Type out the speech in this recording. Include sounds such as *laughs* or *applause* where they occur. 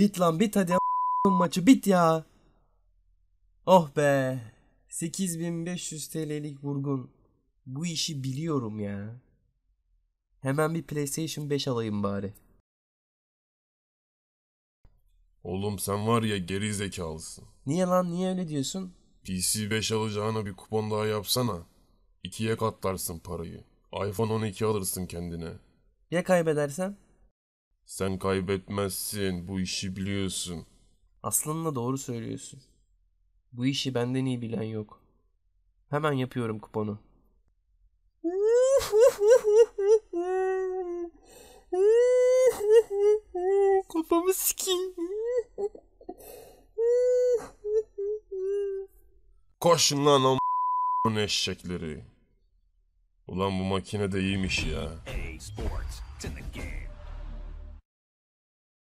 Bit lan bit hadi maçı bit ya. Oh be. 8500 TL'lik vurgun. Bu işi biliyorum ya. Hemen bir PlayStation 5 alayım bari. Oğlum sen var ya geri zekalısın. Niye lan niye öyle diyorsun? PC 5 alacağına bir kupon daha yapsana. İkiye katlarsın parayı. iPhone 12 alırsın kendine. Ya kaybedersen? Sen kaybetmezsin. Bu işi biliyorsun. Aslında doğru söylüyorsun. Bu işi benden iyi bilen yok. Hemen yapıyorum kuponu. *laughs* Kafamı sikeyim. Koşun lan o eşekleri. Ulan bu makine de iyiymiş ya. Hey, sports,